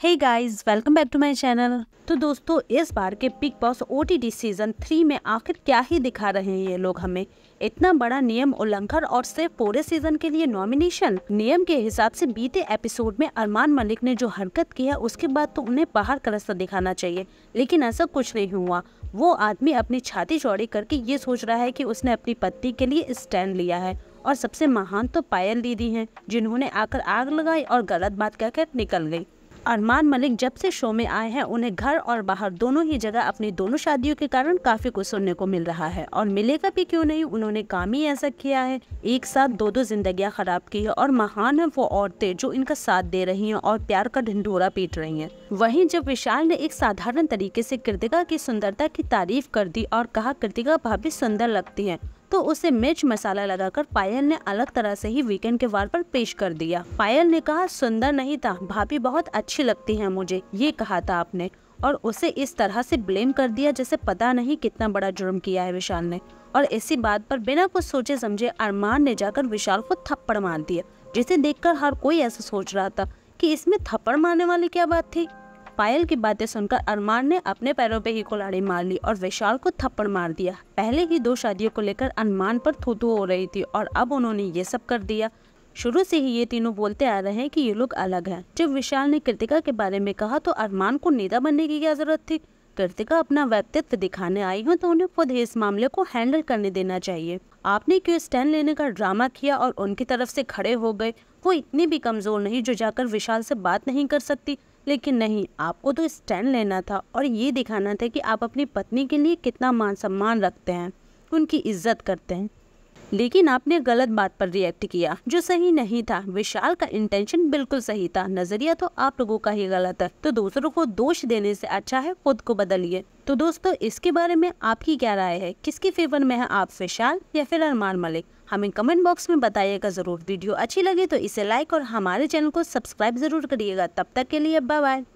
hey guys welcome back to my channel तो दोस्तों इस बार के Bigg Boss O T season three में आखिर क्या ही दिखा रहे हैं ये लोग हमें इतना बड़ा नियम उल्लंघन और सिर्फ पूरे सीजन के लिए नॉमिनेशन नियम के हिसाब से बीते एपिसोड में अरमान मलिक ने जो हरकत किया उसके बाद तो उन्हें बाहर का रास्ता दिखाना चाहिए लेकिन ऐसा कुछ नहीं हुआ वो आदमी अपनी छाती चौड़ी करके ये सोच रहा है की उसने अपनी पत्नी के लिए स्टैंड लिया है और सबसे महान तो पायल दीदी है जिन्होंने आकर आग लगाई और गलत बात कहकर निकल गयी अरमान मलिक जब से शो में आए हैं उन्हें घर और बाहर दोनों ही जगह अपनी दोनों शादियों के कारण काफ़ी कुछ सुनने को मिल रहा है और मिलेगा भी क्यों नहीं उन्होंने काम ही ऐसा किया है एक साथ दो दो जिंदगियां ख़राब की है और महान है वो औरतें जो इनका साथ दे रही हैं और प्यार का ढिंढोरा पीट रही है वही जब विशाल ने एक साधारण तरीके से कृतिका की सुंदरता की तारीफ कर दी और कहा कृतिका भाभी सुंदर लगती है तो उसे मिर्च मसाला लगाकर पायल ने अलग तरह से ही वीकेंड के वार पर पेश कर दिया पायल ने कहा सुंदर नहीं था भाभी बहुत अच्छी लगती है मुझे ये कहा था आपने और उसे इस तरह से ब्लेम कर दिया जैसे पता नहीं कितना बड़ा जुर्म किया है विशाल ने और इसी बात पर बिना कुछ सोचे समझे अरमान ने जाकर विशाल को थप्पड़ मार दिया जिसे देखकर हर कोई ऐसा सोच रहा था कि इसमें थप्पड़ मारने वाली क्या बात थी पायल की बातें सुनकर अरमान ने अपने पैरों पर ही कुलाड़ी मार ली और विशाल को थप्पड़ मार दिया पहले ही दो शादियों को लेकर अरमान पर थूथू हो रही थी और अब उन्होंने ये सब कर दिया शुरू से ही ये तीनों बोलते आ रहे हैं कि ये लोग अलग हैं जब विशाल ने कृतिका के बारे में कहा तो अरमान को नेता बनने की क्या जरूरत थी कृतिका अपना व्यक्तित्व दिखाने आई हो तो उन्हें खुद इस मामले को हैंडल करने देना चाहिए आपने क्यों स्टैंड लेने का ड्रामा किया और उनकी तरफ से खड़े हो गए वो इतनी भी कमज़ोर नहीं जो जाकर विशाल से बात नहीं कर सकती लेकिन नहीं आपको तो स्टैंड लेना था और ये दिखाना था कि आप अपनी पत्नी के लिए कितना मान सम्मान रखते हैं उनकी इज्जत करते हैं लेकिन आपने गलत बात पर रिएक्ट किया जो सही नहीं था विशाल का इंटेंशन बिल्कुल सही था नजरिया तो आप लोगों का ही गलत है तो दूसरों को दोष देने से अच्छा है खुद को बदलिए तो दोस्तों इसके बारे में आपकी क्या राय है किसके फेवर में है आप विशाल या फिर अरमान मलिक हमें कमेंट बॉक्स में बताइएगा ज़रूर वीडियो अच्छी लगे तो इसे लाइक और हमारे चैनल को सब्सक्राइब ज़रूर करिएगा तब तक के लिए बाय बाय